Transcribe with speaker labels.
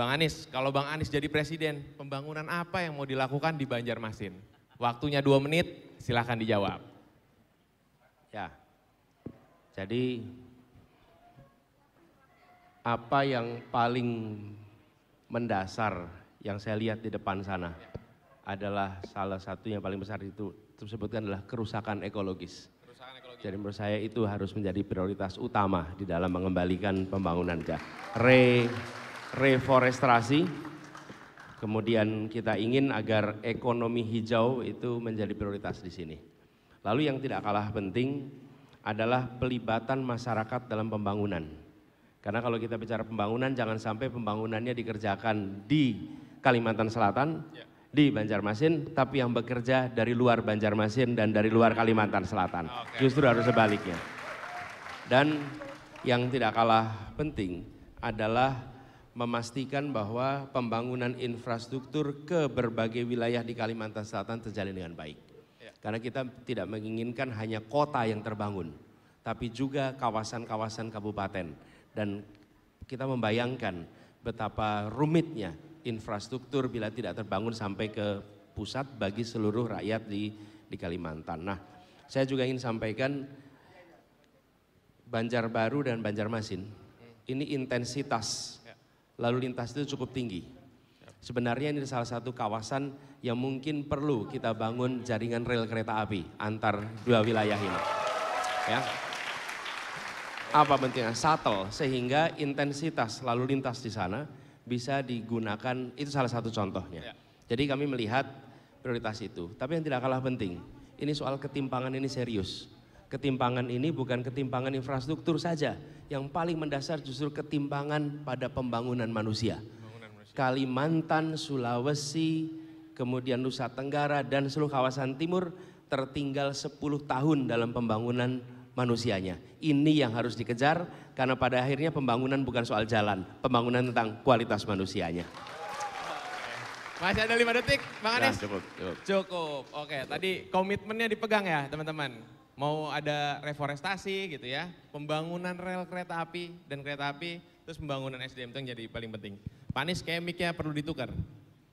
Speaker 1: Bang Anies, kalau Bang Anies jadi presiden, pembangunan apa yang mau dilakukan di Banjarmasin? Waktunya dua menit, silahkan dijawab. Ya,
Speaker 2: jadi apa yang paling mendasar yang saya lihat di depan sana adalah salah satu yang paling besar itu tersebutkan adalah kerusakan ekologis. Kerusakan ekologis. Jadi menurut saya itu harus menjadi prioritas utama di dalam mengembalikan pembangunan. Re reforestasi. Kemudian kita ingin agar ekonomi hijau itu menjadi prioritas di sini. Lalu yang tidak kalah penting adalah pelibatan masyarakat dalam pembangunan. Karena kalau kita bicara pembangunan jangan sampai pembangunannya dikerjakan di Kalimantan Selatan, ya. di Banjarmasin, tapi yang bekerja dari luar Banjarmasin dan dari luar Kalimantan Selatan. Ah, Justru harus sebaliknya. Dan yang tidak kalah penting adalah memastikan bahwa pembangunan infrastruktur ke berbagai wilayah di Kalimantan Selatan terjalin dengan baik. Ya. Karena kita tidak menginginkan hanya kota yang terbangun, tapi juga kawasan-kawasan kabupaten. Dan kita membayangkan betapa rumitnya infrastruktur bila tidak terbangun sampai ke pusat bagi seluruh rakyat di di Kalimantan. Nah, saya juga ingin sampaikan Banjarbaru dan Banjarmasin hmm. ini intensitas ya lalu lintas itu cukup tinggi. Sebenarnya ini salah satu kawasan yang mungkin perlu kita bangun jaringan rel kereta api antar dua wilayah ini. Ya. Apa pentingnya? Satel sehingga intensitas lalu lintas di sana bisa digunakan itu salah satu contohnya. Ya. Jadi kami melihat prioritas itu. Tapi yang tidak kalah penting, ini soal ketimpangan ini serius ketimpangan ini bukan ketimpangan infrastruktur saja, yang paling mendasar justru ketimpangan pada pembangunan manusia. Kalimantan, Sulawesi, kemudian Nusa Tenggara dan seluruh kawasan timur tertinggal 10 tahun dalam pembangunan manusianya. Ini yang harus dikejar karena pada akhirnya pembangunan bukan soal jalan, pembangunan tentang kualitas manusianya.
Speaker 1: Masih ada lima detik, Bang Anies. Ya, cukup, cukup. Cukup. Oke, cukup. tadi komitmennya dipegang ya, teman-teman mau ada reforestasi gitu ya, pembangunan rel kereta api dan kereta api, terus pembangunan SDM itu yang jadi paling penting. Panis kayak perlu ditukar.